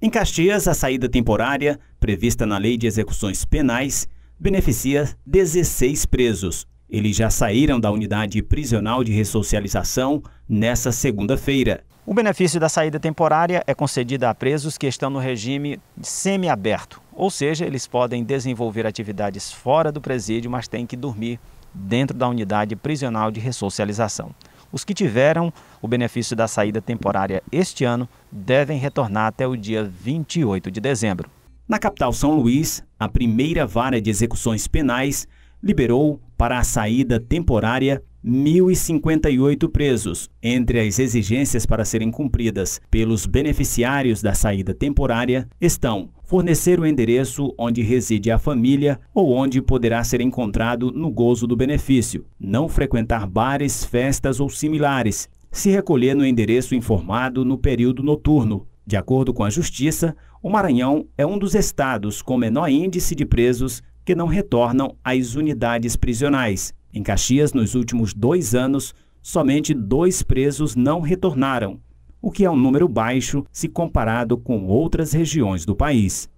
Em Caxias, a saída temporária, prevista na Lei de Execuções Penais, beneficia 16 presos. Eles já saíram da unidade prisional de ressocialização nesta segunda-feira. O benefício da saída temporária é concedido a presos que estão no regime semiaberto, ou seja, eles podem desenvolver atividades fora do presídio, mas têm que dormir dentro da unidade prisional de ressocialização. Os que tiveram o benefício da saída temporária este ano devem retornar até o dia 28 de dezembro. Na capital São Luís, a primeira vara de execuções penais liberou para a saída temporária 1.058 presos, entre as exigências para serem cumpridas pelos beneficiários da saída temporária estão fornecer o endereço onde reside a família ou onde poderá ser encontrado no gozo do benefício, não frequentar bares, festas ou similares, se recolher no endereço informado no período noturno. De acordo com a Justiça, o Maranhão é um dos estados com menor índice de presos que não retornam às unidades prisionais. Em Caxias, nos últimos dois anos, somente dois presos não retornaram, o que é um número baixo se comparado com outras regiões do país.